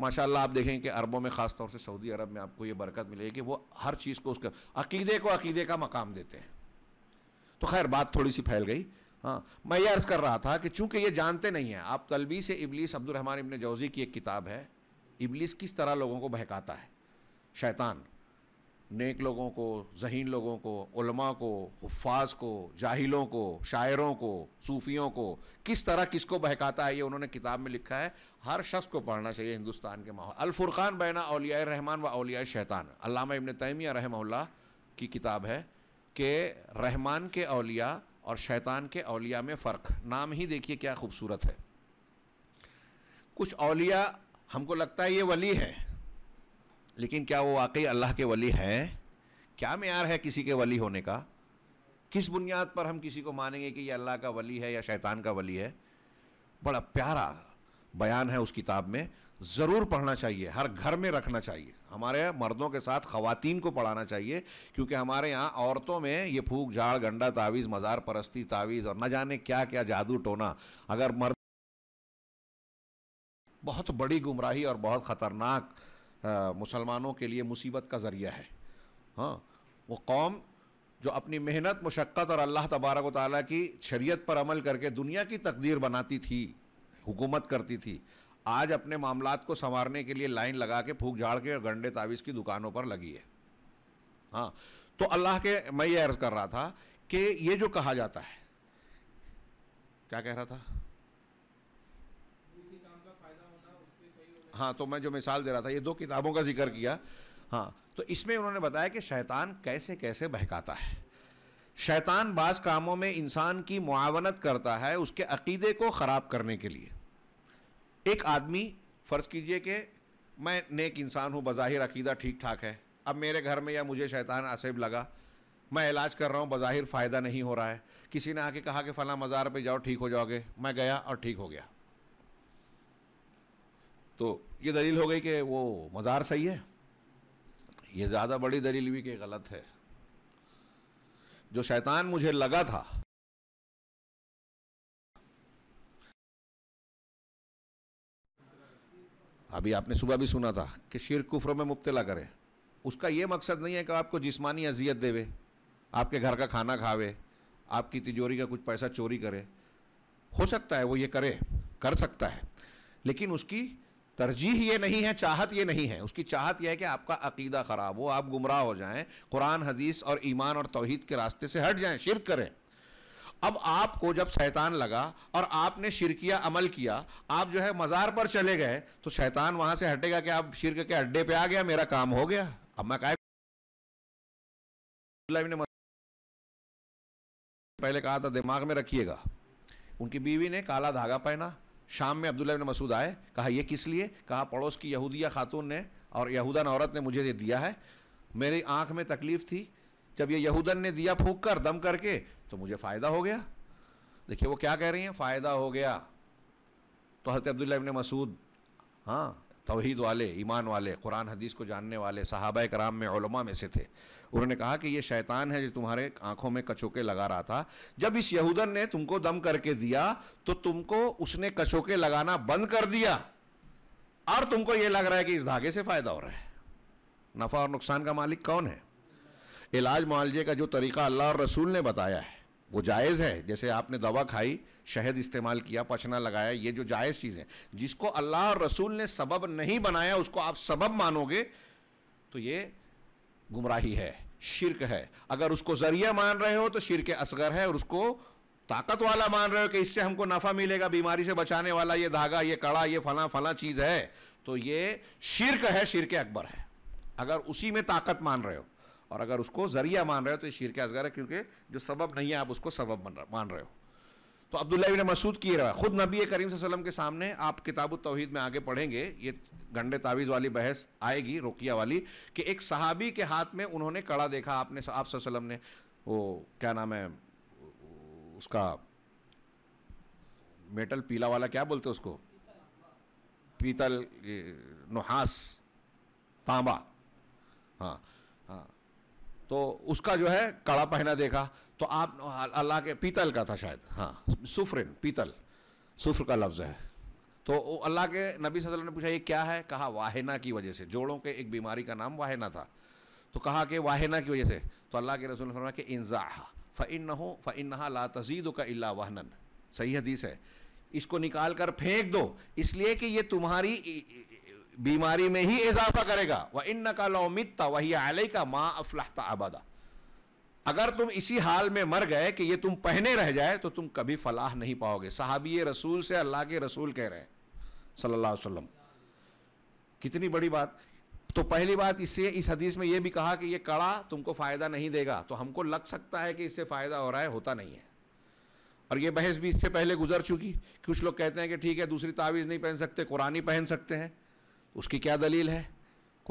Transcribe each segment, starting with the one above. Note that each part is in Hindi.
माशाल्लाह आप देखें कि अरबों में ख़ास तौर से सऊदी अरब में आपको ये बरकत मिलेगी कि वो हर चीज़ को उसका अकीदे को अकीदे का मकाम देते हैं तो खैर बात थोड़ी सी फैल गई हाँ मैं ये अर्ज़ कर रहा था कि चूँकि ये जानते नहीं हैं आप तलबी से इबलीस अब्दुलरहमान इबन जौज़ी की एक किताब है इबलीस किस तरह लोगों को बहकाता है शैतान नेक लोगों को जहीन लोगों को उलमा को हफाज को जाहिलों को शायरों को सूफियों को किस तरह किसको बहकाता है ये उन्होंने किताब में लिखा है हर शख्स को पढ़ना चाहिए हिंदुस्तान के माहौल अलफुर्क़ान बैना अलिया रहमान व अलिया शैतान अलामा इबन तैमिया रहमल्ला की किताब है कि रहमान के अलिया और शैतान के अलिया में फ़र्क नाम ही देखिए क्या खूबसूरत है कुछ अलिया हमको लगता है ये वली है लेकिन क्या वो वाकई अल्लाह के वली हैं क्या मैार है किसी के वली होने का किस बुनियाद पर हम किसी को मानेंगे कि यह अल्लाह का वली है या शैतान का वली है बड़ा प्यारा बयान है उस किताब में ज़रूर पढ़ना चाहिए हर घर में रखना चाहिए हमारे मर्दों के साथ ख़वातीन को पढ़ाना चाहिए क्योंकि हमारे यहाँ औरतों में ये फूक झाड़ गंडा तावीज़ मज़ार परस्ती तावीज़ और न जाने क्या क्या जादू टोना अगर मर्द बहुत बड़ी गुमराही और बहुत ख़तरनाक मुसलमानों के लिए मुसीबत का ज़रिया है हाँ वो कौम जो अपनी मेहनत मशक्क़त और अल्लाह तबारक व ताली की शरीयत पर अमल करके दुनिया की तकदीर बनाती थी हुकूमत करती थी आज अपने मामला को संवारने के लिए लाइन लगा के फूक झाड़ के गंडे तावीज़ की दुकानों पर लगी है हाँ तो अल्लाह के मैं ये अर्ज़ कर रहा था कि ये जो कहा जाता है क्या कह रहा था हाँ तो मैं जो मिसाल दे रहा था ये दो किताबों का जिक्र किया हाँ तो इसमें उन्होंने बताया कि शैतान कैसे कैसे बहकाता है शैतान बाज़ कामों में इंसान की मुआवनत करता है उसके अकीदे को ख़राब करने के लिए एक आदमी फ़र्ज़ कीजिए कि मैं नेक इंसान हूँ बज़ाहिर अकीदा ठीक ठाक है अब मेरे घर में या मुझे शैतान आसेब लगा मैं इलाज कर रहा हूँ बज़ाहिर फ़ायदा नहीं हो रहा है किसी ने आके कहा कि फ़लाँ मज़ार पे जाओ ठीक हो जाओगे मैं गया और ठीक हो गया तो ये दलील हो गई कि वो मज़ार सही है ये ज़्यादा बड़ी दलील भी कि गलत है जो शैतान मुझे लगा था अभी आपने सुबह भी सुना था कि शिर कुफरों में मुबतला करे उसका यह मकसद नहीं है कि आपको जिस्मानी अजियत देवे आपके घर का खाना खावे आपकी तिजोरी का कुछ पैसा चोरी करे हो सकता है वो ये करे कर सकता है लेकिन उसकी तरजीह ये नहीं है चाहत ये नहीं है उसकी चाहत यह है कि आपका अकीदा ख़राब हो आप गुमराह हो जाएं कुरान हदीस और ईमान और तोहहीद के रास्ते से हट जाएं शिरक करें अब आपको जब शैतान लगा और आपने शिरकिया अमल किया आप जो है मज़ार पर चले गए तो शैतान वहाँ से हटेगा कि आप शिरक के अड्डे पे आ गया मेरा काम हो गया अब मैं काय पहले कहा था दिमाग में रखिएगा उनकी बीवी ने काला धागा पहना शाम में अब्दुल्ला बिन मसूद आए कहा यह किस लिए कहा पड़ोस की यहूदिया खातून ने और यहूदन औरत ने मुझे ये दिया है मेरी आँख में तकलीफ़ थी जब ये यहूदन ने दिया फूक कर दम करके तो मुझे फ़ायदा हो गया देखिए वो क्या कह रही हैं फ़ायदा हो गया तो हज़रत अब्दुल्ला इबन मसूद हाँ तोहहीद वाले ईमान वाले कुरान हदीस को जानने वाले साहब कराम में ओलमा में से थे उन्होंने कहा कि ये शैतान है जो तुम्हारे आंखों में कचोके लगा रहा था जब इस यहूदन ने तुमको दम करके दिया तो तुमको उसने कचोके लगाना बंद कर दिया और तुमको ये लग रहा है कि इस धागे से फ़ायदा हो रहा है नफ़ा और नुकसान का मालिक कौन है इलाज मुआवजे का जो तरीका अल्लाह और रसूल ने बताया है वो जायज़ है जैसे आपने दवा खाई शहद इस्तेमाल किया पचना लगाया ये जो जायज़ चीज़ है जिसको अल्लाह और रसूल ने सबब नहीं बनाया उसको आप सबब मानोगे तो ये गुमराही है शिरक है अगर उसको ज़रिया मान रहे हो तो शिरक असगर है और उसको ताकत वाला मान रहे हो कि इससे हमको नफ़ा मिलेगा बीमारी से बचाने वाला ये धागा ये कड़ा ये फला फला चीज़ है तो ये शिरक है शिरक अकबर है अगर उसी में ताकत मान रहे हो और अगर उसको ज़रिया मान रहे हो तो ये शिरक असगर है क्योंकि जो सबब नहीं है आप उसको सबब मान रहे हो तो अब्दुल्ला बिन मसूद की रहा खुद नबी करीम वसल्लम के सामने आप किताब तोहहीद में आगे पढ़ेंगे ये गंडे तावीज़ वाली बहस आएगी रोकिया वाली कि एक सहाबी के हाथ में उन्होंने कड़ा देखा आपने आप वसल्लम ने वो क्या नाम है उसका मेटल पीला वाला क्या बोलते उसको पीतल नुहास तांबा हाँ हाँ तो उसका जो है कड़ा पहना देखा तो आप अल्लाह के पीतल का था शायद हाँ सुफरिन पीतल सुफ्र का लफ्ज़ है तो अल्लाह के नबी वसल्लम ने पूछा ये क्या है कहा वाहिना की वजह से जोड़ों के एक बीमारी का नाम वाहिना था तो कहा कि वाहिना की वजह से तो अल्लाह के रसूल फरमा फरमाया कि इंजा फ़िन हो फ़िन ला तजीद का अल्ला वाहनन सही हदीस है इसको निकाल कर फेंक दो इसलिए कि ये तुम्हारी बीमारी में ही इजाफा करेगा व इन का लोमित वही आलय का माँ अफलाहता आबादा अगर तुम इसी हाल में मर गए कि ये तुम पहने रह जाए तो तुम कभी फलाह नहीं पाओगे साहबी रसूल से अल्लाह के रसूल कह रहे हैं सल्लल्लाहु अलैहि वसल्लम कितनी बड़ी बात तो पहली बात इससे इस हदीस में यह भी कहा कि ये कड़ा तुमको फ़ायदा नहीं देगा तो हमको लग सकता है कि इससे फ़ायदा हो रहा है होता नहीं है और यह बहस भी इससे पहले गुजर चुकी कुछ लोग कहते हैं कि ठीक है दूसरी तावीज़ नहीं पहन सकते कुरानी पहन सकते हैं उसकी क्या दलील है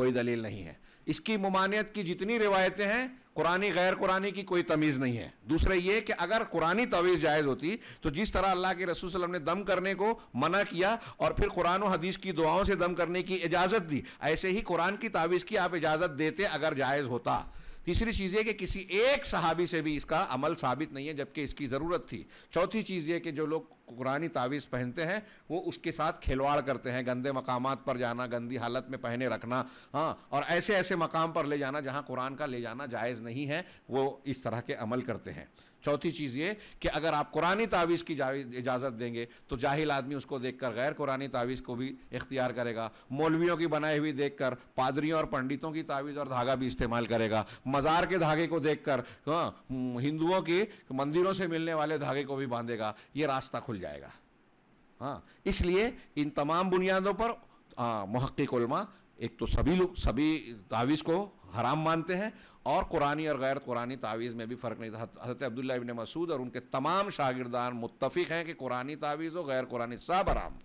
कोई दलील नहीं है इसकी ममानियत की जितनी रिवायतें हैं कुरानी गैर कुरानी की कोई तमीज़ नहीं है दूसरा ये कि अगर कुरानी तवीज़ जायज़ होती तो जिस तरह अल्लाह के रसूल सल्लम ने दम करने को मना किया और फिर कुरान और हदीस की दुआओं से दम करने की इजाज़त दी ऐसे ही कुरान की तावीज़ की आप इजाज़त देते अगर जायज़ होता तीसरी चीज़ ये कि किसी एक सहाबी से भी इसका अमल साबित नहीं है जबकि इसकी ज़रूरत थी चौथी चीज़ ये कि जो लोग कुरानी तावीज़ पहनते हैं वो उसके साथ खिलवाड़ करते हैं गंदे मकाम पर जाना गंदी हालत में पहने रखना हाँ और ऐसे ऐसे मकाम पर ले जाना जहाँ कुरान का ले जाना जायज़ नहीं है वो इस तरह के अमल करते हैं चौथी चीज़ ये कि अगर आप कुरानी तावीज़ की इजाज़त देंगे तो जाहिल आदमी उसको देखकर गैर कुरानी तावीज़ को भी इख्तियार करेगा मौलवियों की बनाई हुई देखकर पादरियों और पंडितों की तावीज़ और धागा भी इस्तेमाल करेगा मज़ार के धागे को देखकर हाँ, हिंदुओं के मंदिरों से मिलने वाले धागे को भी बांधेगा ये रास्ता खुल जाएगा हाँ इसलिए इन तमाम बुनियादों पर हाँ, महक्की एक तो सभी लोग सभी तावीज़ को हराम मानते हैं और कुरानी और गैर कुरानी तावीज़ में भी फ़र्क नहीं था हज़रत अब्दुल्ला इबन मसूद और उनके तमाम शागिरदान मुतफ़ हैं कि कुरानी तावीज़ और गैर कुरानी सब हराम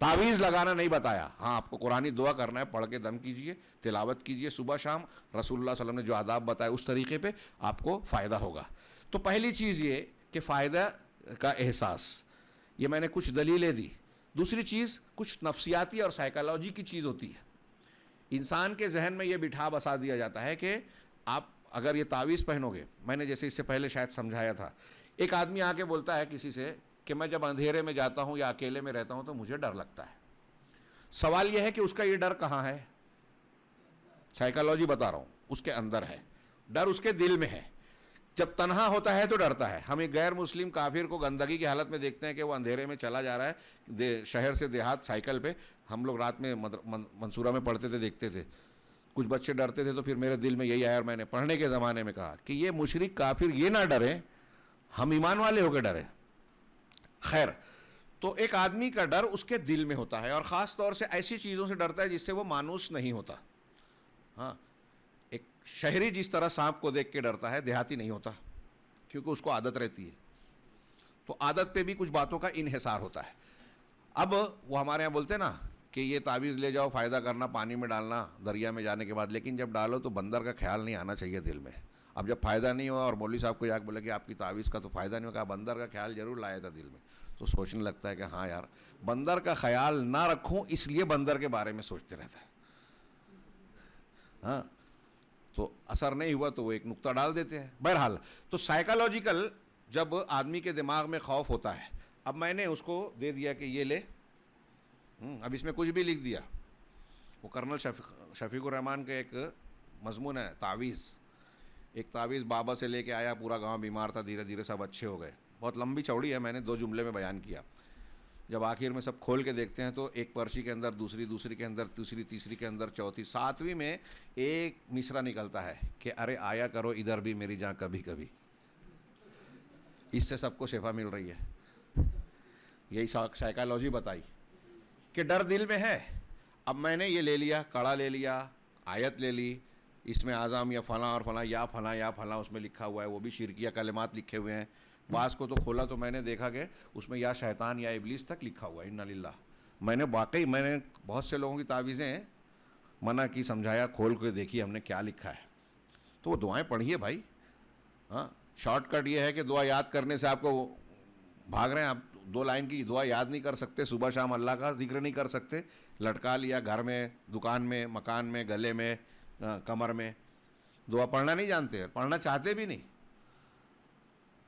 तावीज़ लगाना नहीं बताया हाँ आपको कुरानी दुआ करना है पढ़ के दम कीजिए तिलावत कीजिए सुबह शाम रसूलुल्लाह वसल्लम ने जो आदाब बताया उस तरीके पे आपको फ़ायदा होगा तो पहली चीज़ ये कि फ़ायदा का एहसास ये मैंने कुछ दलीलें दी दूसरी चीज़ कुछ नफसियाती और साइकोलॉजी की चीज़ होती है इंसान के जहन में ये बिठा बसा दिया जाता है कि आप अगर ये तावीज़ पहनोगे मैंने जैसे इससे पहले शायद समझाया था एक आदमी आके बोलता है किसी से कि मैं जब अंधेरे में जाता हूँ या अकेले में रहता हूँ तो मुझे डर लगता है सवाल यह है कि उसका ये डर कहाँ है साइकोलॉजी बता रहा हूँ उसके अंदर है डर उसके दिल में है जब तनहा होता है तो डरता है हम एक गैर मुस्लिम काफिर को गंदगी की हालत में देखते हैं कि वो अंधेरे में चला जा रहा है शहर से देहात साइकिल पे हम लोग रात में मंसूरा में पढ़ते थे देखते थे कुछ बच्चे डरते थे तो फिर मेरे दिल में यही आया और मैंने पढ़ने के ज़माने में कहा कि ये मुशरक काफिर ये ना डरें हम ईमान वाले होकर डरे खैर तो एक आदमी का डर उसके दिल में होता है और ख़ास तौर से ऐसी चीज़ों से डरता है जिससे वो मानूस नहीं होता हाँ शहरी जिस तरह सांप को देख के डरता है देहाती नहीं होता क्योंकि उसको आदत रहती है तो आदत पे भी कुछ बातों का इनहिसार होता है अब वो हमारे यहाँ बोलते ना कि ये तावीज़ ले जाओ फ़ायदा करना पानी में डालना दरिया में जाने के बाद लेकिन जब डालो तो बंदर का ख्याल नहीं आना चाहिए दिल में अब जब फ़ायदा नहीं हुआ और मौली साहब को जाकर बोला कि आपकी तावीज़ का तो फ़ायदा नहीं होगा बंदर का ख्याल जरूर लाया था दिल में तो सोचने लगता है कि हाँ यार बंदर का ख्याल ना रखूँ इसलिए बंदर के बारे में सोचते रहता है हाँ तो असर नहीं हुआ तो वो एक नुक्ता डाल देते हैं बहरहाल तो साइकोलॉजिकल जब आदमी के दिमाग में खौफ होता है अब मैंने उसको दे दिया कि ये ले हम्म, अब इसमें कुछ भी लिख दिया वो कर्नल शफी शफीकुररहमान का एक मजमून है तावीज़ एक तावीज़ बाबा से लेके आया पूरा गांव बीमार था धीरे धीरे सब अच्छे हो गए बहुत लंबी चौड़ी है मैंने दो जुमले में बयान किया जब आखिर में सब खोल के देखते हैं तो एक पर्ची के अंदर दूसरी दूसरी के अंदर तीसरी तीसरी के अंदर चौथी सातवीं में एक मिसरा निकलता है कि अरे आया करो इधर भी मेरी जहाँ कभी कभी इससे सबको शेफा मिल रही है यही साइकोलॉजी बताई कि डर दिल में है अब मैंने ये ले लिया कड़ा ले लिया आयत ले ली इसमें आज़ाम या फला और फला या फला या फला उसमें लिखा हुआ है वो भी शिरकिया कलमात लिखे हुए हैं बास को तो खोला तो मैंने देखा कि उसमें या शैतान या इबलीस तक लिखा हुआ है इन्ना मैंने वाकई मैंने बहुत से लोगों की तावीज़ें मना की समझाया खोल के देखी हमने क्या लिखा है तो वो दुआएं पढ़िए भाई हाँ शॉर्टकट ये है कि दुआ याद करने से आपको भाग रहे हैं आप दो लाइन की दुआ याद नहीं कर सकते सुबह शाम अल्लाह का जिक्र नहीं कर सकते लटका लिया घर में दुकान में मकान में गले में आ, कमर में दुआ पढ़ना नहीं जानते पढ़ना चाहते भी नहीं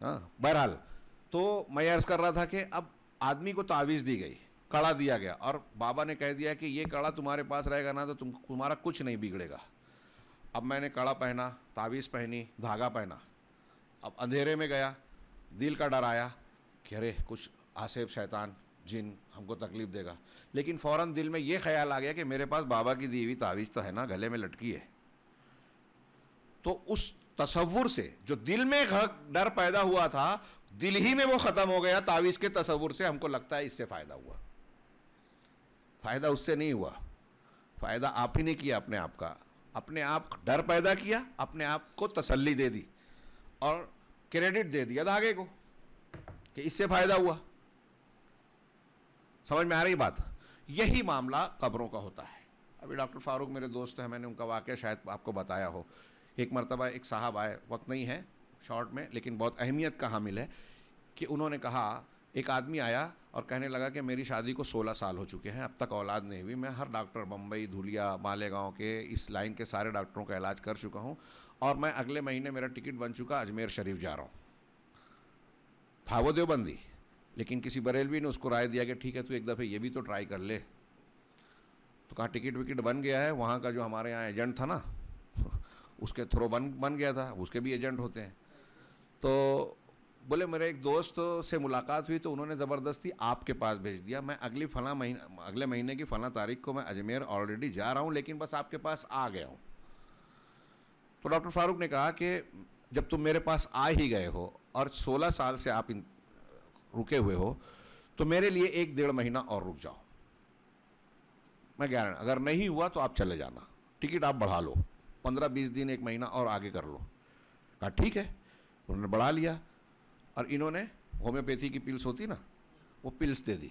हाँ, बहरहाल तो मैं अर्ज कर रहा था कि अब आदमी को तावीज़ दी गई कड़ा दिया गया और बाबा ने कह दिया कि ये कड़ा तुम्हारे पास रहेगा ना तो तुम तुम्हारा कुछ नहीं बिगड़ेगा अब मैंने कड़ा पहना तावीज़ पहनी धागा पहना अब अंधेरे में गया दिल का डर आया कि अरे कुछ आसेब शैतान जिन हमको तकलीफ़ देगा लेकिन फ़ौर दिल में ये ख्याल आ गया कि मेरे पास बाबा की दी हुई तावीज़ तो है ना गले में लटकी है तो उस तस्वुर से जो दिल में डर पैदा हुआ था दिल ही में वो ख़त्म हो गया तावीज़ के तस्वुर से हमको लगता है इससे फ़ायदा हुआ फ़ायदा उससे नहीं हुआ फ़ायदा आप ही ने किया अपने आप का अपने आप डर पैदा किया अपने आप को तसल्ली दे दी और क्रेडिट दे दिया धागे को कि इससे फ़ायदा हुआ समझ में आ रही बात यही मामला कब्रों का होता है अभी डॉक्टर फारूक मेरे दोस्त हैं मैंने उनका वाक्य शायद आपको बताया हो एक मरतबा एक साहब आए वक्त नहीं है शॉर्ट में लेकिन बहुत अहमियत का हामिल है कि उन्होंने कहा एक आदमी आया और कहने लगा कि मेरी शादी को 16 साल हो चुके हैं अब तक औलाद नहीं हुई मैं हर डॉक्टर बम्बई धुलिया मालेगांव के इस लाइन के सारे डॉक्टरों का इलाज कर चुका हूँ और मैं अगले महीने मेरा टिकट बन चुका अजमेर शरीफ जा रहा हूँ था वो देवबंदी लेकिन किसी बरेलवी ने उसको राय दिया कि ठीक है तू एक दफ़े ये भी तो ट्राई कर ले तो कहा टिकट विकट बन गया है वहाँ का जो हमारे यहाँ एजेंट था ना उसके थ्रो बन बन गया था उसके भी एजेंट होते हैं तो बोले मेरे एक दोस्त से मुलाकात हुई तो उन्होंने ज़बरदस्ती आपके पास भेज दिया मैं अगली फला महीना अगले महीने की फला तारीख को मैं अजमेर ऑलरेडी जा रहा हूँ लेकिन बस आपके पास आ गया हूँ तो डॉक्टर फारूक ने कहा कि जब तुम मेरे पास आ ही गए हो और 16 साल से आप रुके हुए हो तो मेरे लिए एक डेढ़ महीना और रुक जाओ मैं कह रहा अगर नहीं हुआ तो आप चले जाना टिकट आप बढ़ा लो पंद्रह बीस दिन एक महीना और आगे कर लो कहा ठीक है उन्होंने बढ़ा लिया और इन्होंने होम्योपैथी की पिल्स होती ना वो पिल्स दे दी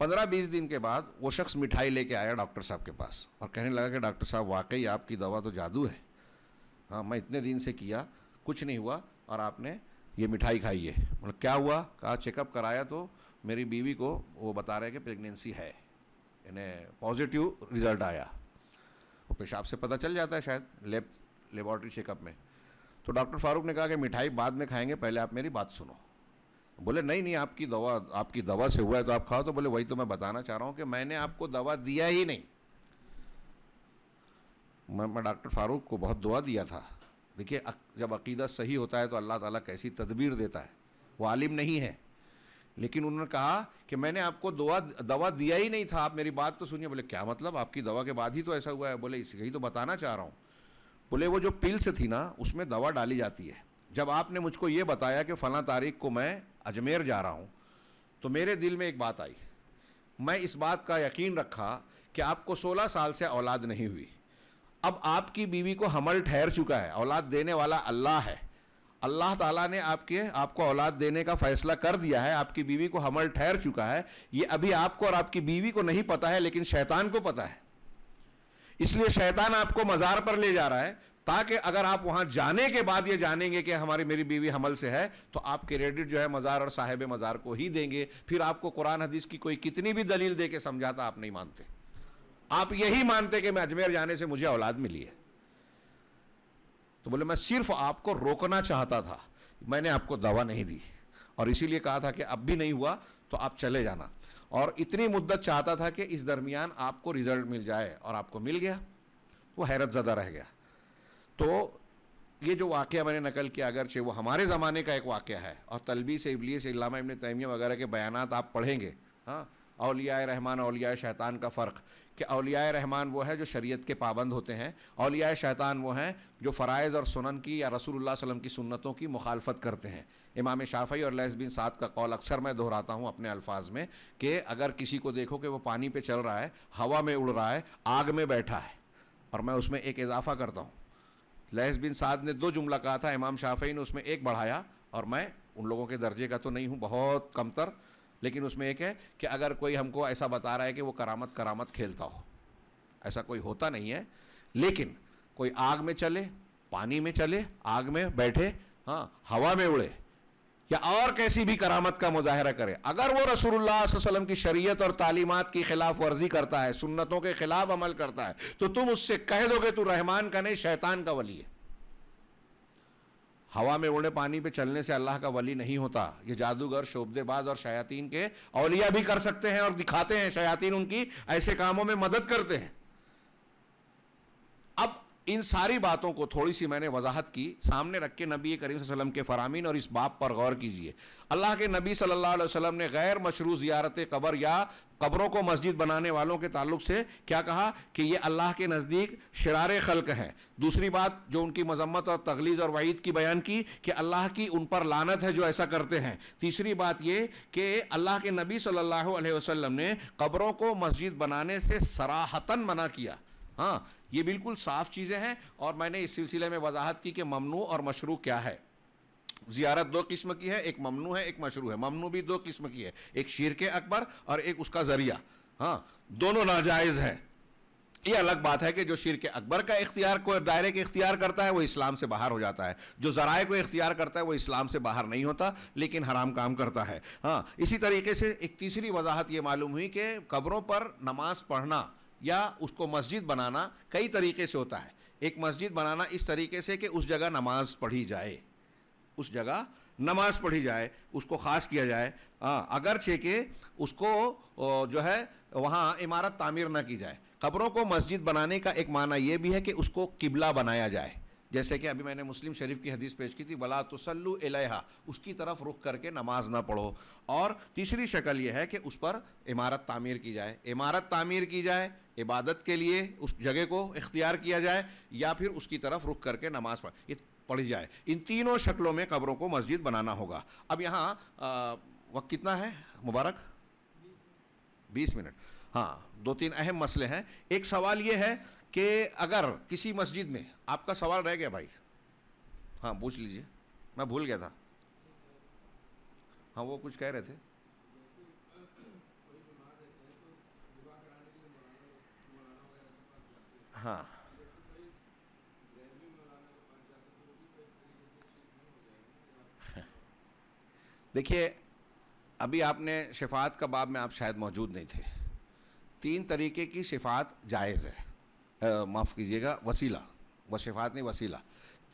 पंद्रह बीस दिन के बाद वो शख्स मिठाई लेके आया डॉक्टर साहब के पास और कहने लगा कि डॉक्टर साहब वाकई आपकी दवा तो जादू है हाँ मैं इतने दिन से किया कुछ नहीं हुआ और आपने ये मिठाई खाई है मतलब क्या हुआ कहा चेकअप कराया तो मेरी बीवी को वो बता रहे कि प्रेगनेंसी है यानी पॉजिटिव रिजल्ट आया और पेशाब से पता चल जाता है शायद लेब लेबॉर्ट्री चेकअप में तो डॉक्टर फारूक ने कहा कि मिठाई बाद में खाएंगे पहले आप मेरी बात सुनो बोले नहीं नहीं आपकी दवा आपकी दवा से हुआ है तो आप खाओ तो बोले वही तो मैं बताना चाह रहा हूँ कि मैंने आपको दवा दिया ही नहीं मैं मैं डॉक्टर फारूक को बहुत दुआ दिया था देखिए जब अकीदा सही होता है तो अल्लाह ताला कैसी तदबीर देता है वो आलिम नहीं है लेकिन उन्होंने कहा कि मैंने आपको दवा दवा दिया ही नहीं था आप मेरी बात तो सुनिए बोले क्या मतलब आपकी दवा के बाद ही तो ऐसा हुआ है बोले इस यही तो बताना चाह रहा हूँ बोले वो जो पिल्स थी ना उसमें दवा डाली जाती है जब आपने मुझको ये बताया कि फ़ला तारीख को मैं अजमेर जा रहा हूँ तो मेरे दिल में एक बात आई मैं इस बात का यकीन रखा कि आपको 16 साल से औलाद नहीं हुई अब आपकी बीवी को हमल ठहर चुका है औलाद देने वाला अल्लाह है अल्लाह ताला ने आपके आपको औलाद देने का फैसला कर दिया है आपकी बीवी को हमल ठहर चुका है ये अभी आपको और आपकी बीवी को नहीं पता है लेकिन शैतान को पता है इसलिए शैतान आपको मज़ार पर ले जा रहा है ताकि अगर आप वहाँ जाने के बाद ये जानेंगे कि हमारी मेरी बीवी हमल से है तो आप क्रेडिट जो है मज़ार और साहेब मज़ार को ही देंगे फिर आपको कुरान हदीस की कोई कितनी भी दलील दे के समझाता आप नहीं मानते आप यही मानते कि मैं अजमेर जाने से मुझे औलाद मिली है तो बोले मैं सिर्फ आपको रोकना चाहता था मैंने आपको दवा नहीं दी और इसीलिए कहा था कि अब भी नहीं हुआ तो आप चले जाना और इतनी मुद्दत चाहता था कि इस दरमियान आपको रिज़ल्ट मिल जाए और आपको मिल गया वो हैरत ज़दा रह गया तो ये जो वाक़ मैंने नकल किया अगरचे वो हमारे ज़माने का एक वाक़ है और तलबी से इबली से इलामा इबन तैमिया वगैरह के बयान आप पढ़ेंगे हाँ अलिया रहमान अलिया शैतान का फ़र्क कि अलिया रहमान वो है जो शरीयत के पाबंद होते हैं अलिया शैतान वो हैं जो फ़रज़ और सुनन की या रसूल वसम की सुन्नतों की मुखालफत करते हैं इमाम शाफी और लहस बिन साद का कौल अक्सर मैं दोहराता हूँ अपने अल्फाज में कि अगर किसी को देखो कि वो पानी पर चल रहा है हवा में उड़ रहा है आग में बैठा है और मैं उसमें एक इजाफ़ा करता हूँ लहस बिन साद ने दो जुमला कहा था इमाम शाफी ने उसमें एक बढ़ाया और मैं उन लोगों के दर्जे का तो नहीं हूँ बहुत कमतर लेकिन उसमें एक है कि अगर कोई हमको ऐसा बता रहा है कि वो करामत करामत खेलता हो ऐसा कोई होता नहीं है लेकिन कोई आग में चले पानी में चले आग में बैठे हाँ हवा में उड़े या और कैसी भी करामत का मुजाहरा करे अगर वो रसूलुल्लाह की शरीयत और तालीमत की खिलाफ वर्जी करता है सुन्नतों के खिलाफ अमल करता है तो तुम उससे कह दोगे तू रहमान का नहीं शैतान का वली है हवा में उड़े पानी पे चलने से अल्लाह का वली नहीं होता ये जादूगर शोबदेबाज और शयातीन के अलिया भी कर सकते हैं और दिखाते हैं शयातीन उनकी ऐसे कामों में मदद करते हैं इन सारी बातों को थोड़ी सी मैंने वजाहत की सामने रख के नबी करीम वसल्लम के फ़रामीन और इस बाप पर गौर कीजिए अल्लाह के नबी सल्लल्लाहु अलैहि वसल्लम ने गैर मशरू ज़ियारत कबर या कब्रों को मस्जिद बनाने वालों के ताल्लुक से क्या कहा कि ये अल्लाह के नज़दीक शरार खल्क हैं दूसरी बात जो उनकी मजम्मत और तगलीज़ और वहीद की बयान की कि अल्लाह की उन पर लानत है जो ऐसा करते हैं तीसरी बात ये कि अल्लाह के नबी सल्ला अलैहि ने कब्रों को मस्जिद बनाने से सराहतन मना किया हाँ ये बिल्कुल साफ चीज़ें हैं और मैंने इस सिलसिले में वजाहत की कि ममनू और मशरू क्या है जियारत दो किस्म की है एक ममनू है एक मशरू है ममनू भी दो किस्म की है एक शिर के अकबर और एक उसका ज़रिया हाँ दोनों नाजायज़ हैं ये अलग बात है कि जो शिर के अकबर का इख्तियार को दायरे के इख्तियार करता है वो इस्लाम से बाहर हो जाता है जो ज़राए को इख्तियार करता है वो इस्लाम से बाहर नहीं होता लेकिन हराम काम करता है हाँ इसी तरीके से एक तीसरी वजाहत ये मालूम हुई कि कब्रों पर नमाज पढ़ना या उसको मस्जिद बनाना कई तरीके से होता है एक मस्जिद बनाना इस तरीके से कि उस जगह नमाज पढ़ी जाए उस जगह नमाज पढ़ी जाए उसको ख़ास किया जाए हाँ, अगरचे के उसको जो है वहाँ इमारत तामीर ना की जाए खबरों को मस्जिद बनाने का एक माना यह भी है कि उसको किबला बनाया जाए जैसे कि अभी मैंने मुस्लिम शरीफ की हदीस पेश की थी वला तसल्लु एलहा उसकी तरफ रुख करके नमाज ना पढ़ो और तीसरी शक्ल यह है कि उस पर इमारत तामीर की जाए इमारत तामीर की जाए इबादत के लिए उस जगह को इख्तियार किया जाए या फिर उसकी तरफ रुख करके नमाज पढ़ ये पढ़ी जाए इन तीनों शक्लों में कब्रों को मस्जिद बनाना होगा अब यहाँ वक्त कितना है मुबारक बीस मिनट हाँ दो तीन अहम मसले हैं एक सवाल ये है कि अगर किसी मस्जिद में आपका सवाल रह गया भाई हाँ पूछ लीजिए मैं भूल गया था हाँ वो कुछ कह रहे थे हाँ देखिए अभी आपने शिफात का बाब में आप शायद मौजूद नहीं थे तीन तरीके की शिफात जायज़ है माफ़ कीजिएगा वसीला व शिफात नहीं वसीला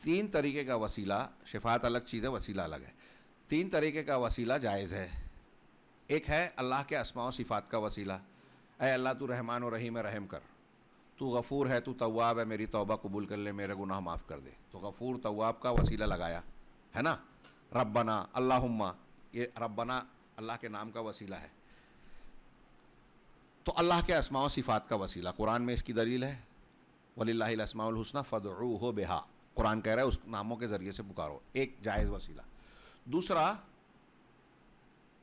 तीन तरीके का वसीला शिफात अलग चीज़ है वसीला अलग है तीन तरीके का वसीला जायज़ है एक है अल्लाह के असमाओ सिफ़ात का वसीला अल्लाह तो रहमान और रहीम रहम कर तो गफ़ूर है तो तवाब है मेरी तोबा कबूल कर ले मेरे गुनाह माफ़ कर दे तो गफ़ूर तवाब का वसीला लगाया है ना रबना अल्लाहुम्मा ये रबना अल्लाह के नाम का वसीला है तो अल्लाह के असमा सिफ़ात का वसीला कुरान में इसकी दलील है वलीसमाउलहसना फ़दरू हो बेहा कुरान कह रहा है उस नामों के ज़रिए से पुकारो एक जायज़ वसीला दूसरा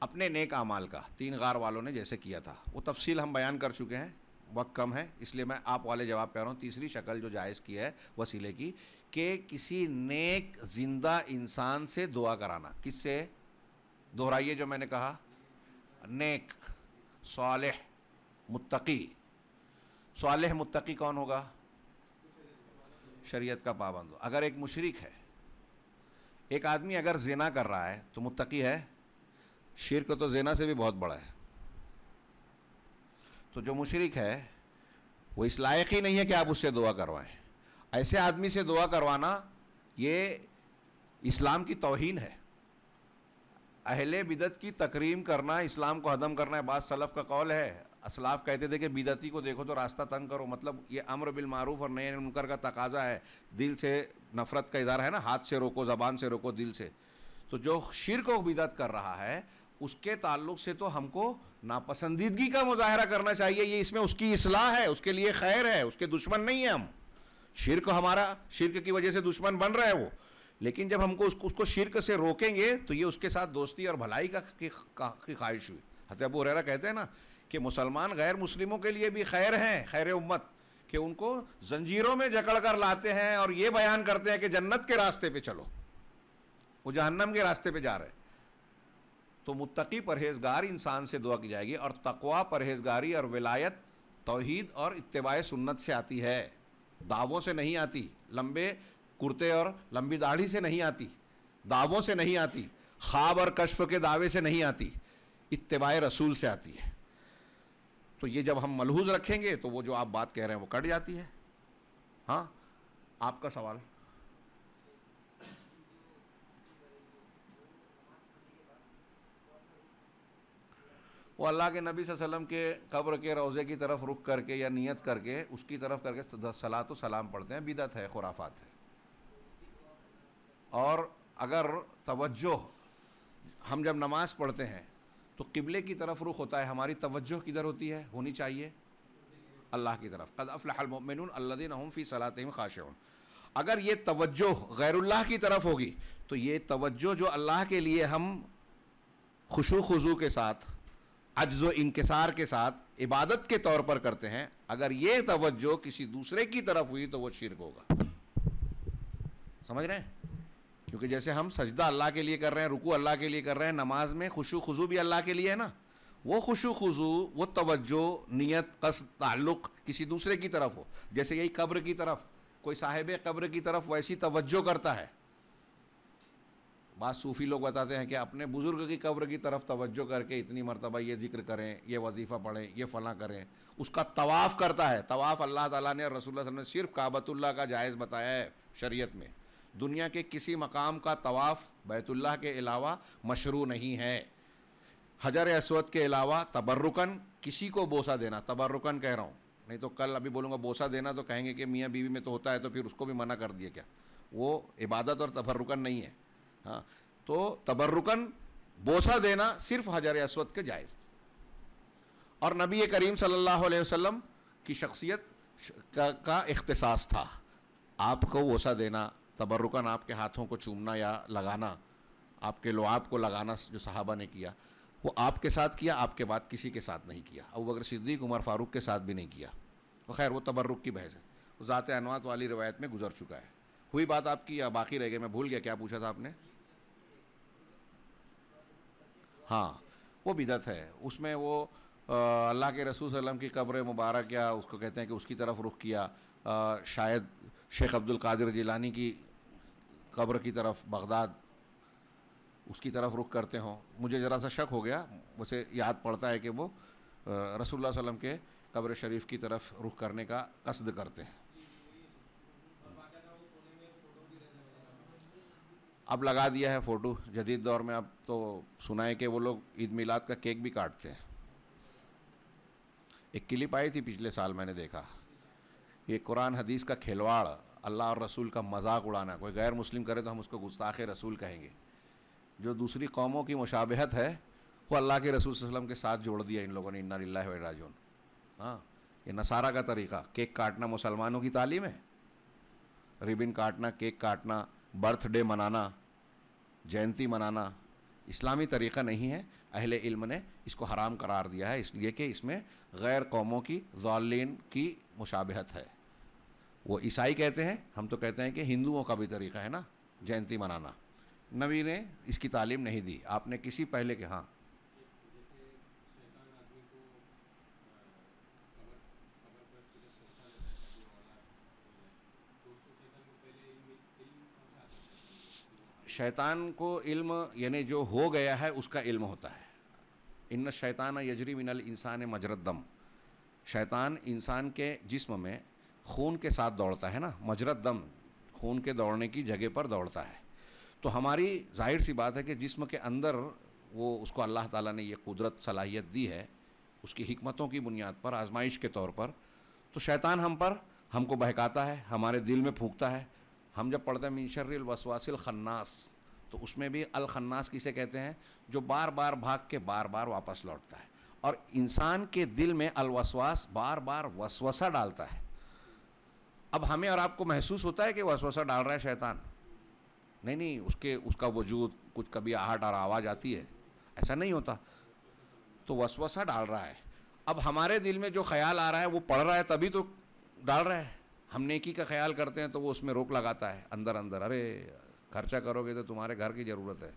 अपने नेक अमाल का तीन गार वालों ने जैसे किया था वो तफसील हम बयान कर चुके हैं बहुत कम है इसलिए मैं आप वाले जवाब कह रहा हूँ तीसरी शक्ल जो जायज़ की है वसीले की कि किसी नेक जिंदा इंसान से दुआ कराना किससे दोहराइए जो मैंने कहा नेक साल मुत्तकी सालह मुत्तकी कौन होगा शरीयत का पाबंद हो अगर एक मुशरक है एक आदमी अगर जेना कर रहा है तो मुत्तकी है शिरक तो जेना से भी बहुत बड़ा है तो जो मुशरक है वो इस लायक ही नहीं है कि आप उससे दुआ करवाएं ऐसे आदमी से दुआ करवाना ये इस्लाम की तोहन है अहले बिदत की तकरीम करना इस्लाम को हदम करना है बाद सलफ़ का कौल है असलाफ कहते थे कि बिदती को देखो तो रास्ता तंग करो मतलब ये अमर बिलमूफ़ और नए मुनकर का तकाजा है दिल से नफ़रत का इदारा है ना हाथ से रोको ज़बान से रोको दिल से तो जो शिर को बिदत कर रहा है उसके ताल्लुक से तो हमको नापसंदीदगी का मुजाहरा करना चाहिए ये इसमें उसकी असलाह है उसके लिए खैर है उसके दुश्मन नहीं है हम शिरक हमारा शिरक की वजह से दुश्मन बन रहा है वो लेकिन जब हमको उसको उसको शिरक से रोकेंगे तो ये उसके साथ दोस्ती और भलाई का की ख्वाहिश हुई हत अबू कहते हैं ना कि मुसलमान गैर मुस्लिमों के लिए भी खैर हैं खैर उम्मत कि उनको जंजीरों में जकड़ कर लाते हैं और ये बयान करते हैं कि जन्नत के रास्ते पे चलो वो जहन्नम के रास्ते पे जा रहे हैं तो मुतकी परहेजगार इंसान से दुआ की जाएगी और तकवा परहेजगारी और विलायत तोहद और इतवा सुन्नत से आती है दावों से नहीं आती लंबे कुर्ते और लंबी दाढ़ी से नहीं आती दावों से नहीं आती ख्वाब और कश्फ के दावे से नहीं आती इतवा रसूल से आती है तो ये जब हम मलहूज रखेंगे तो वो जो आप बात कह रहे हैं वो कट जाती है हाँ आपका सवाल वो अल्लाह के नबी वसल्लम के कब्र के रोज़े की तरफ रुख करके या नियत करके उसकी तरफ करके सलात सलाम पढ़ते हैं बिदत है खुराफात है और अगर तवज्जो हम जब नमाज़ पढ़ते हैं तो किबले की तरफ रुख होता है हमारी तवज्जो किधर होती है होनी चाहिए अल्लाह की तरफ कद अफ़लामिन फ़ी सलातिम खाश अगर ये तवज्जो गैरुल्लाह की तरफ होगी तो ये तवज्जो जो अल्लाह के लिए हम खुशू खुजू के साथ अज्ज इनकसार के साथ इबादत के तौर पर करते हैं अगर ये तवज्जो किसी दूसरे की तरफ हुई तो वो शिरक होगा समझ रहे हैं क्योंकि जैसे हम सजदा अल्लाह के लिए कर रहे हैं रुकू अल्लाह के लिए कर रहे हैं नमाज में खुशु खुजू भी अल्लाह के लिए है ना वो खुशू खुजू वो तवज्जो नियत कस ताल्लुक किसी दूसरे की तरफ हो जैसे यही कब्र की तरफ कोई साहिब कब्र की तरफ वैसी तवज्जो करता है बात सूफ़ी लोग बताते हैं कि अपने बुज़ुर्ग की कब्र की तरफ तवज्जो करके इतनी मरतबा ये जिक्र करें ये वजीफ़ा पढ़ें ये फ़लाँ करें उसका तवाफ़ करता है तवाफ़ अल्लाह ताला ने और रसूल ने सिर्फ काबतुल्ला का जायज़ बताया है शरीयत में दुनिया के किसी मकाम का तवाफ़ बैतुल्ला के अलावा मशरू नहीं है हजर असवद के अलावा तबर्रुकन किसी को बोसा देना तबर्रुकन कह रहा हूँ नहीं तो कल अभी बोलूँगा बोसा देना तो कहेंगे कि मियाँ बीवी में तो होता है तो फिर उसको भी मना कर दिया क्या वो इबादत और तबर्रुकन नहीं है हाँ तो तबर्रुकन बोसा देना सिर्फ हजर असवद के जायज़ और नबी करीम सल्लल्लाहु अलैहि वसल्लम की शख्सियत का, का इख्तिसास था आपको वोसा देना तबर्रुकन आपके हाथों को चूमना या लगाना आपके लुआब को लगाना जो सहाबा ने किया वो आपके साथ किया आपके बाद किसी के साथ नहीं किया अब अगर सिद्दीक उमर फ़ारूक के साथ भी नहीं किया वो तो खैर वो तबर्रुक की बहस है वो ज़ात अनवात वाली रवायत में गुजर चुका है हुई बात आपकी या बाकी रह गए मैं भूल गया क्या पूछा था आपने हाँ वो बिदत है उसमें वो अल्लाह के रसूल सल्लम की कब्र मुबारक या उसको कहते हैं कि उसकी तरफ रुख किया आ, शायद शेख अब्दुल कादिर जिलानी की कब्र की तरफ बगदाद उसकी तरफ रुख करते हों मुझे ज़रा सा शक हो गया उसे याद पड़ता है कि वो रसूल वसम के कब्र शरीफ की तरफ रुख करने का कसद करते हैं अब लगा दिया है फ़ोटो जदीद दौर में अब तो सुना है कि वो लोग ईद मिलाद का केक भी काटते हैं एक क्लिप आई थी पिछले साल मैंने देखा ये कुरान हदीस का खिलवाड़ अल्लाह और रसूल का मजाक उड़ाना कोई गैर मुस्लिम करे तो हम उसको गुस्ताखे रसूल कहेंगे जो दूसरी कौमों की मुशाबहत है वो अल्लाह के रसूल वसलम के साथ जोड़ दिया इन लोगों ने इन्ना राजून हाँ ये नसारा का तरीक़ा केक काटना मुसलमानों की तालीम है रिबिन काटना केक काटना बर्थडे मनाना जयंती मनाना इस्लामी तरीक़ा नहीं है अहल इल्म ने इसको हराम करार दिया है इसलिए कि इसमें गैर कौमों की जालीन की मुशाबहत है वो ईसाई कहते हैं हम तो कहते हैं कि हिंदुओं का भी तरीक़ा है ना जयंती मनाना नबी ने इसकी तालीम नहीं दी आपने किसी पहले के हाँ शैतान को इल्म यानी जो हो गया है उसका इल्म होता है इन शैतान यजरी मिनल इंसान मजरदम शैतान इंसान के जिस्म में खून के साथ दौड़ता है ना मजरदम खून के दौड़ने की जगह पर दौड़ता है तो हमारी जाहिर सी बात है कि जिस्म के अंदर वो उसको अल्लाह ताला ने ये कुदरत सलाहियत दी है उसकी हमतों की बुनियाद पर आजमाइश के तौर पर तो शैतान हम पर हमको बहकाता है हमारे दिल में फूकता है हम जब पढ़ते हैं मिनशर्रिल वसवासिल खन्नास तो उसमें भी अल खन्नास किसे कहते हैं जो बार बार भाग के बार बार वापस लौटता है और इंसान के दिल में अलवसवास बार बार वसवसा डालता है अब हमें और आपको महसूस होता है कि वसवसा डाल रहा है शैतान नहीं नहीं उसके उसका वजूद कुछ कभी आहट और आवाज़ आती है ऐसा नहीं होता तो वसवसा डाल रहा है अब हमारे दिल में जो ख्याल आ रहा है वो पढ़ रहा है तभी तो डाल रहा है हम नेकी का ख्याल करते हैं तो वो उसमें रोक लगाता है अंदर अंदर अरे खर्चा करोगे तो तुम्हारे घर की ज़रूरत है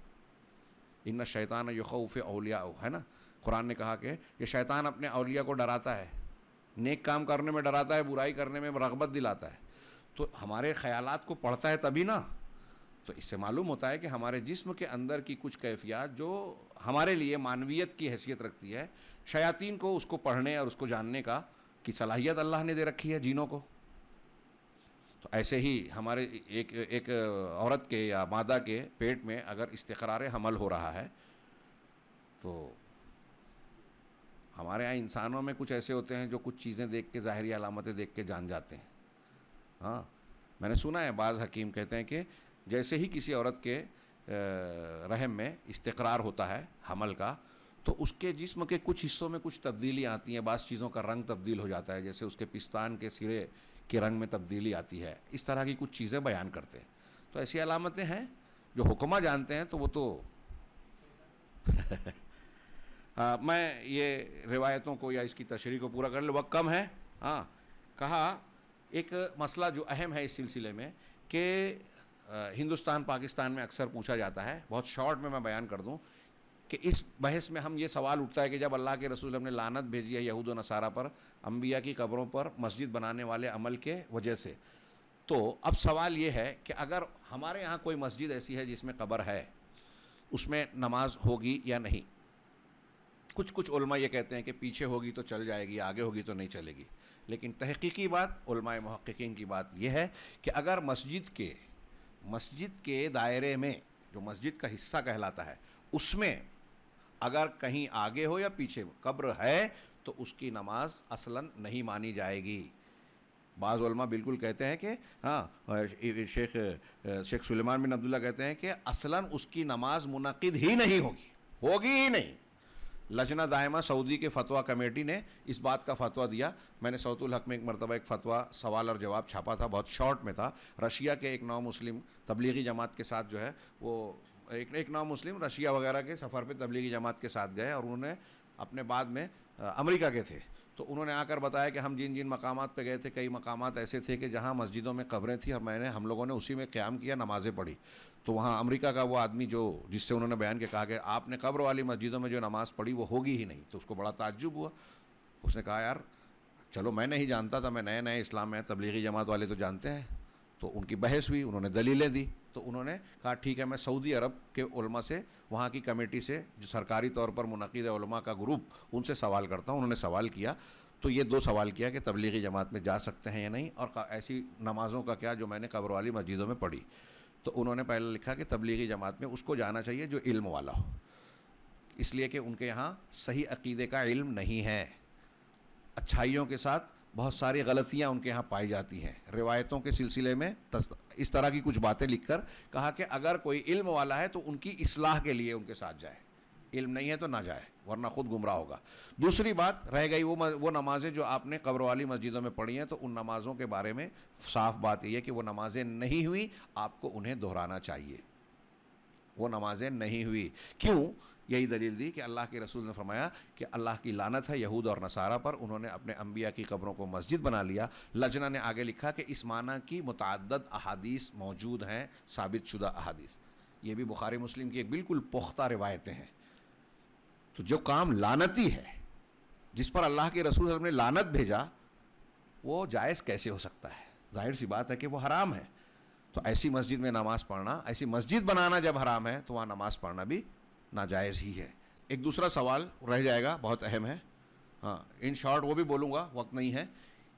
इन शैतान यखौफ अलिया है ना कुरान ने कहा कि ये शैतान अपने अलिया को डराता है नेक काम करने में डराता है बुराई करने में रगबत दिलाता है तो हमारे ख्याल को पढ़ता है तभी ना तो इससे मालूम होता है कि हमारे जिस्म के अंदर की कुछ कैफियात जो हमारे लिए मानवीयत की हैसियत रखती है शयातीन को उसको पढ़ने और उसको जानने का की सलाहियत अल्लाह ने दे रखी है जिनों को तो ऐसे ही हमारे एक एक औरत के या मादा के पेट में अगर इस्तरार हमल हो रहा है तो हमारे यहाँ इंसानों में कुछ ऐसे होते हैं जो कुछ चीज़ें देख के ज़ाहरी अलामतें देख के जान जाते हैं हाँ मैंने सुना है बाज़ हकीम कहते हैं कि जैसे ही किसी औरत के रहम में इस्तरार होता है हमल का तो उसके जिस्म के कुछ हिस्सों में कुछ तब्दीलियाँ आती हैं बाज़ चीज़ों का रंग तब्दील हो जाता है जैसे उसके पिस्तान के सिरे कि रंग में तब्दीली आती है इस तरह की कुछ चीज़ें बयान करते हैं तो ऐसी अलामतें हैं जो हुक्मा जानते हैं तो वो तो आ, हाँ, मैं ये रिवायतों को या इसकी तशरी को पूरा कर ले वक्त कम है हाँ कहा एक मसला जो अहम है इस सिलसिले में कि हिंदुस्तान पाकिस्तान में अक्सर पूछा जाता है बहुत शॉर्ट में मैं बयान कर दूँ कि इस बहस में हम ये सवाल उठता है कि जब अल्लाह के रसूल हमने लानत भेजी है यहूद नसारा पर अम्बिया की कब्रों पर मस्जिद बनाने वाले अमल के वजह से तो अब सवाल ये है कि अगर हमारे यहाँ कोई मस्जिद ऐसी है जिसमें कब्र है उसमें नमाज होगी या नहीं कुछ कुछ उलमा ये कहते हैं कि पीछे होगी तो चल जाएगी आगे होगी तो नहीं चलेगी लेकिन तहकीकी बात उलमा महक्कीन की बात यह है कि अगर मस्जिद के मस्जिद के दायरे में जो मस्जिद का हिस्सा कहलाता है उसमें अगर कहीं आगे हो या पीछे हो कब्र है तो उसकी नमाज असलन नहीं मानी जाएगी बाज़लमा बिल्कुल कहते हैं कि हाँ शेख शेख सुलेमान बिन अब्दुल्ला कहते हैं कि असलन उसकी नमाज मुनद ही नहीं होगी होगी ही नहीं लजना दायमा सऊदी के फतवा कमेटी ने इस बात का फतवा दिया मैंने सऊतुल हक में एक मरतबा एक फतवा सवाल और जवाब छापा था बहुत शॉर्ट में था रशिया के एक नौ मुस्लिम तबलीगी जमात के साथ जो है वो एक, एक नौ मुस्लिम रशिया वगैरह के सफ़र पे तबलीगी जमात के साथ गए और उन्होंने अपने बाद में अमेरिका के थे तो उन्होंने आकर बताया कि हम जिन जिन मकाम पर गए थे कई मकाम ऐसे थे कि जहाँ मस्जिदों में कब्रें थी और मैंने हम लोगों ने उसी में क़्याम किया नमाज़ें पढ़ी तो वहाँ अमेरिका का वो आदमी जो जिससे उन्होंने बयान के कहा कि आपने कब्र वाली मस्जिदों में जो नमाज़ पढ़ी वो होगी ही नहीं तो उसको बड़ा ताज्जुब हुआ उसने कहा यार चलो मैं नहीं जानता था मैं नए नए इस्लाम में तबलीगी जमात वाले तो जानते हैं तो उनकी बहस हुई उन्होंने दलीलें दी तो उन्होंने कहा ठीक है मैं सऊदी अरब के उलमा से वहाँ की कमेटी से जो सरकारी तौर पर मुनद उलमा का ग्रुप उनसे सवाल करता हूँ उन्होंने सवाल किया तो ये दो सवाल किया कि तबलीगी जमात में जा सकते हैं या नहीं और ऐसी नमाज़ों का क्या जो मैंने कब्र वाली मस्जिदों में पढ़ी तो उन्होंने पहले लिखा कि तबलीगी जमात में उसको जाना चाहिए जो इल्म वाला हो इसलिए कि उनके यहाँ सही अकीदे का इल्म नहीं है अच्छाइयों के साथ बहुत सारी गलतियां उनके यहाँ पाई जाती हैं रिवायतों के सिलसिले में इस तरह की कुछ बातें लिखकर कहा कि अगर कोई इल्म वाला है तो उनकी इसलाह के लिए उनके साथ जाए इल्म नहीं है तो ना जाए वरना खुद गुमराह होगा दूसरी बात रह गई वो वो नमाज़ें जो आपने कब्र वाली मस्जिदों में पढ़ी हैं तो उन नमाज़ों के बारे में साफ बात यह है कि वो नमाज़ें नहीं हुई आपको उन्हें दोहराना चाहिए वो नमाज़ें नहीं हुई क्यों यही दलील दी कि अल्लाह के रसूल ने फरमाया कि अल्लाह की लानत है यहूद और नसारा पर उन्होंने अपने अम्बिया की कब्रों को मस्जिद बना लिया लजना ने आगे लिखा कि इस माना की मुतद अहादीस मौजूद हैं साबित शुदा अहादीस ये भी बुखारी मुस्लिम की एक बिल्कुल पुख्ता रिवायतें हैं तो जो काम लानती है जिस पर अल्लाह के रसूल ने लानत भेजा वो जायज़ कैसे हो सकता है जाहिर सी बात है कि वो हराम है तो ऐसी मस्जिद में नमाज़ पढ़ना ऐसी मस्जिद बनाना जब हराम है तो वहाँ नमाज़ पढ़ना भी नाजायज़ ही है एक दूसरा सवाल रह जाएगा बहुत अहम है हाँ इन शॉर्ट वो भी बोलूँगा वक्त नहीं है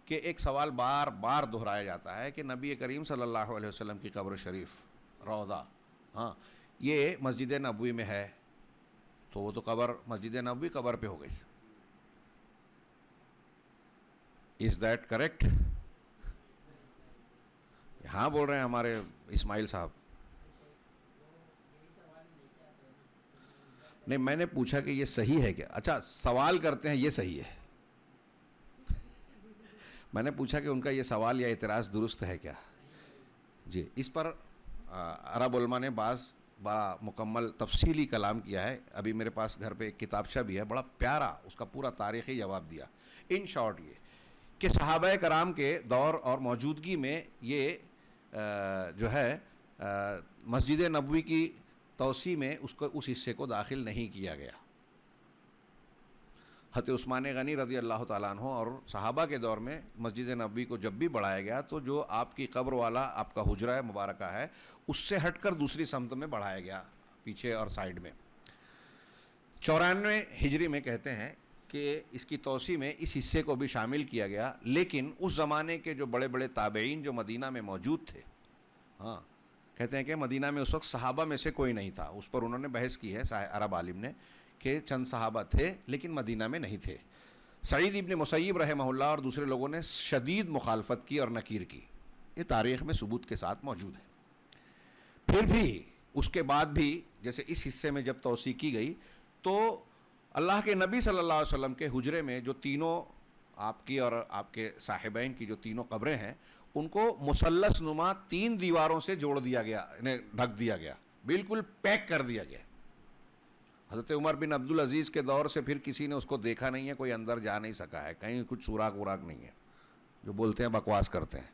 कि एक सवाल बार बार दोहराया जाता है कि नबी करीम सल्लल्लाहु अलैहि वसल्लम की कब्र शरीफ रौदा हाँ ये मस्जिद नबी में है तो वो तो कबर मस्जिद नबी कबर पे हो गई इज़ दैट करेक्ट हाँ बोल रहे हैं हमारे इस्माइल साहब नहीं मैंने पूछा कि ये सही है क्या अच्छा सवाल करते हैं ये सही है मैंने पूछा कि उनका ये सवाल या इतराज़ दुरुस्त है क्या जी इस पर अरब उलमा ने बास बड़ा मुकम्मल तफसीली कलाम किया है अभी मेरे पास घर पे एक किताबशा भी है बड़ा प्यारा उसका पूरा तारीख़ी जवाब दिया इन शॉर्ट ये कि सहाब कराम के दौर और मौजूदगी में ये आ, जो है मस्जिद नबवी की तोसी में उसको उस हिस्से को दाखिल नहीं किया गया हत उस्मान गनी रजी अल्लाह तु और साहबा के दौर में मस्जिद नबी को जब भी बढ़ाया गया तो जो आपकी कब्र वाला आपका हुजरा है मुबारक है उससे हटकर दूसरी समत में बढ़ाया गया पीछे और साइड में चौरानवे हिजरी में कहते हैं कि इसकी तोसी में इस हिस्से को भी शामिल किया गया लेकिन उस ज़माने के जो बड़े बड़े ताबेन जो मदीना में मौजूद थे हाँ कहते हैं कि मदीना में उस वक्त सहाबा में से कोई नहीं था उस पर उन्होंने बहस की है अरब आलिम ने कि चंद सहाबा थे लेकिन मदीना में नहीं थे सईद इबन मुसैब रहमल्ला और दूसरे लोगों ने शदीद मुखालफत की और नकीर की ये तारीख़ में सबूत के साथ मौजूद है फिर भी उसके बाद भी जैसे इस हिस्से में जब तोसी की गई तो अल्लाह के नबी सल्ला वसम के हजरे में जो तीनों आपकी और आपके साहिबाइन की जो तीनों कब्रें हैं उनको मुसलस नुमा तीन दीवारों से जोड़ दिया गया इन्हें ढक दिया गया बिल्कुल पैक कर दिया गया हज़रत उमर बिन अब्दुल अज़ीज़ के दौर से फिर किसी ने उसको देखा नहीं है कोई अंदर जा नहीं सका है कहीं कुछ चुराक उराक नहीं है जो बोलते हैं बकवास करते हैं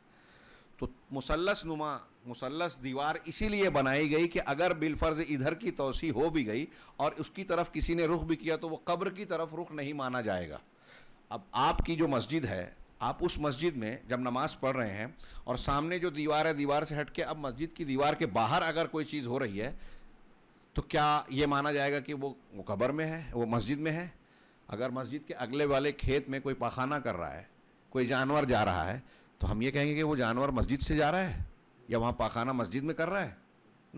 तो मुसलस नुमा मुसलस दीवार इसीलिए बनाई गई कि अगर बिलफर्ज इधर की तोसी हो भी गई और उसकी तरफ किसी ने रुख भी किया तो वो कब्र की तरफ रुख नहीं माना जाएगा अब आपकी जो मस्जिद है आप उस मस्जिद में जब नमाज पढ़ रहे हैं और सामने जो दीवार है दीवार से हट के अब मस्जिद की दीवार के बाहर अगर कोई चीज़ हो रही है तो क्या ये माना जाएगा कि वो वो कबर में है वो मस्जिद में है अगर मस्जिद के अगले वाले खेत में कोई पखाना कर रहा है कोई जानवर जा रहा है तो हम ये कहेंगे कि वो जानवर मस्जिद से जा रहा है या वहाँ पाखाना मस्जिद में कर रहा है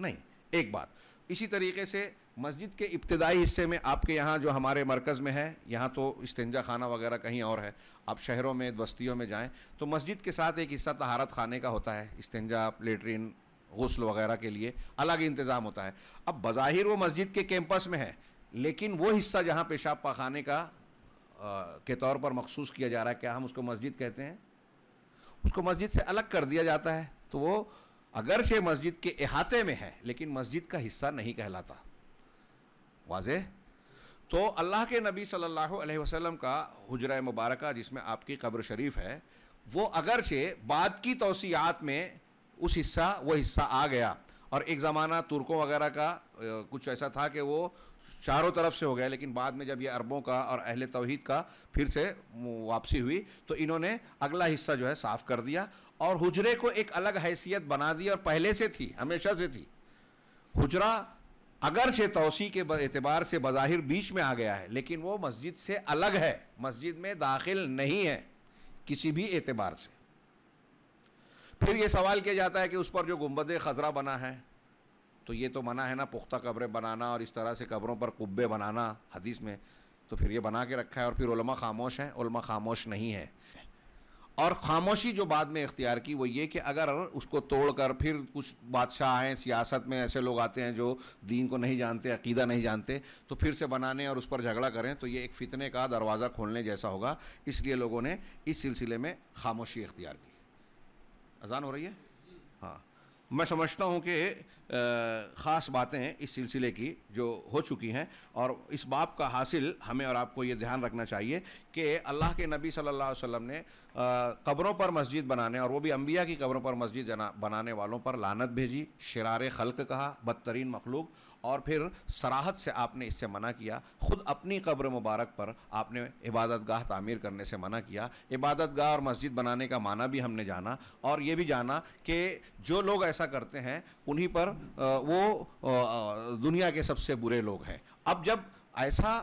नहीं एक बात इसी तरीके से मस्जिद के इब्तदाई हिस्से में आपके यहाँ जो हमारे मरकज़ में है यहाँ तो इस्तेंजा खाना वगैरह कहीं और है आप शहरों में बस्तियों में जाएँ तो मस्जिद के साथ एक हिस्सा तहारत खाने का होता है इस्तंजा लेटरिन गसल वगैरह के लिए अलग इंतज़ाम होता है अब बज़ाहिर वो मस्जिद के कैंपस में है लेकिन वो हिस्सा जहाँ पेशाब पखाने का आ, के तौर पर मखसूस किया जा रहा है क्या हम उसको मस्जिद कहते हैं उसको मस्जिद से अलग कर दिया जाता है तो वो अगरचे मस्जिद के अहाते में है लेकिन मस्जिद का हिस्सा नहीं कहलाता वाजे तो अल्लाह के नबी सल्लल्लाहु अलैहि वसल्लम का हजरा मुबारक जिसमें आपकी कब्र शरीफ है वो अगरचे बाद की तोसियात में उस हिस्सा वो हिस्सा आ गया और एक ज़माना तुर्कों वगैरह का कुछ ऐसा था कि वो चारों तरफ से हो गया लेकिन बाद में जब ये अरबों का और अहल तोहहीद का फिर से वापसी हुई तो इन्होंने अगला हिस्सा जो है साफ़ कर दिया और हजरे को एक अलग हैसियत बना दी और पहले से थी हमेशा से थी हजरा अगर से तोसी के एतबार से बाहिर बीच में आ गया है लेकिन वो मस्जिद से अलग है मस्जिद में दाखिल नहीं है किसी भी एतबार से फिर ये सवाल किया जाता है कि उस पर जो गुम्बद खजरा बना है तो ये तो मना है ना पुख्ता कब्रें बनाना और इस तरह से कब्रों पर कुब्बे बनाना हदीस में तो फिर ये बना के रखा है और फिर खामोश हैं खामोश नहीं है और खामोशी जो बाद में इख्तियार की वो ये कि अगर उसको तोड़कर फिर कुछ बादशाह हैं सियासत में ऐसे लोग आते हैं जो दीन को नहीं जानते अकीदा नहीं जानते तो फिर से बनाने और उस पर झगड़ा करें तो ये एक फ़ितने का दरवाज़ा खोलने जैसा होगा इसलिए लोगों ने इस सिलसिले में खामोशी इख्तियार की अजान हो रही है हाँ मैं समझता हूँ कि ख़ास बातें इस सिलसिले की जो हो चुकी हैं और इस बाप का हासिल हमें और आपको ये ध्यान रखना चाहिए कि अल्लाह के नबी सल्लल्लाहु अलैहि वसल्लम ने कब्रों पर मस्जिद बनाने और वो भी अम्बिया की कब्रों पर मस्जिद बनाने वालों पर लानत भेजी शरार खल्क कहा बदतरीन मखलूक और फिर सराहत से आपने इससे मना किया ख़ुद अपनी कब्र मुबारक पर आपने इबादत गाह तमीर करने से मना किया इबादत गाह और मस्जिद बनाने का माना भी हमने जाना और ये भी जाना कि जो लोग ऐसा करते हैं उन्हीं पर वो दुनिया के सबसे बुरे लोग हैं अब जब ऐसा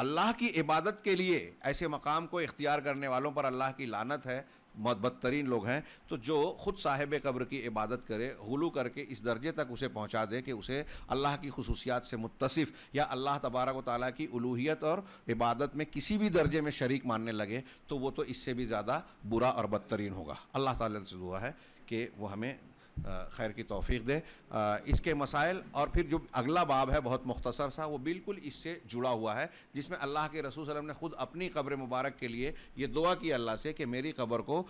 अल्लाह की इबादत के लिए ऐसे मकाम को इख्तियार करने वालों पर अल्लाह की लानत है बदतरीन लोग हैं तो जो ख़ुद साहिब कब्र की इबादत करे हुलू करके इस दर्जे तक उसे पहुँचा दे कि उसे अल्लाह की खसूसियात से मुतसिफ़ या अल्लाह तबारक ताली की उलूहियत और इबादत में किसी भी दर्जे में शरीक मानने लगे तो वो तो इससे भी ज़्यादा बुरा और बदतरीन होगा अल्लाह ताली से दुआ है कि वह हमें खैर की तोफ़ी दे इसके मसाइल और फिर जो अगला बाब है बहुत मुख्तसर सा वो बिल्कुल इससे जुड़ा हुआ है जिसमें अल्लाह के रसूल सल्लम ने ख़ुद अपनी कब्र मुबारक के लिए ये दुआ की अल्लाह से कि मेरी कब्र को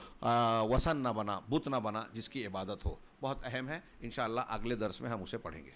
वसन ना बना बुत ना बना जिसकी इबादत हो बहुत अहम है इन अगले दर्स में हम उसे पढ़ेंगे